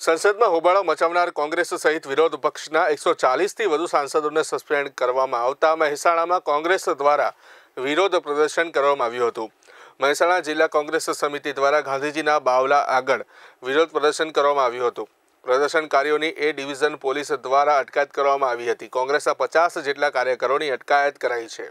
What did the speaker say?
સંસદમાં હોબાળો મચાવનાર કોંગ્રેસ સહિત વિરોધ પક્ષના એકસો ચાલીસથી વધુ સાંસદોને સસ્પેન્ડ કરવામાં આવતા મહેસાણામાં કોંગ્રેસ દ્વારા વિરોધ પ્રદર્શન કરવામાં આવ્યું હતું મહેસાણા જિલ્લા કોંગ્રેસ સમિતિ દ્વારા ગાંધીજીના બાવલા આગળ વિરોધ પ્રદર્શન કરવામાં આવ્યું હતું પ્રદર્શનકારીઓની એ ડિવિઝન પોલીસ દ્વારા અટકાયત કરવામાં આવી હતી કોંગ્રેસના પચાસ જેટલા કાર્યકરોની અટકાયત કરાઈ છે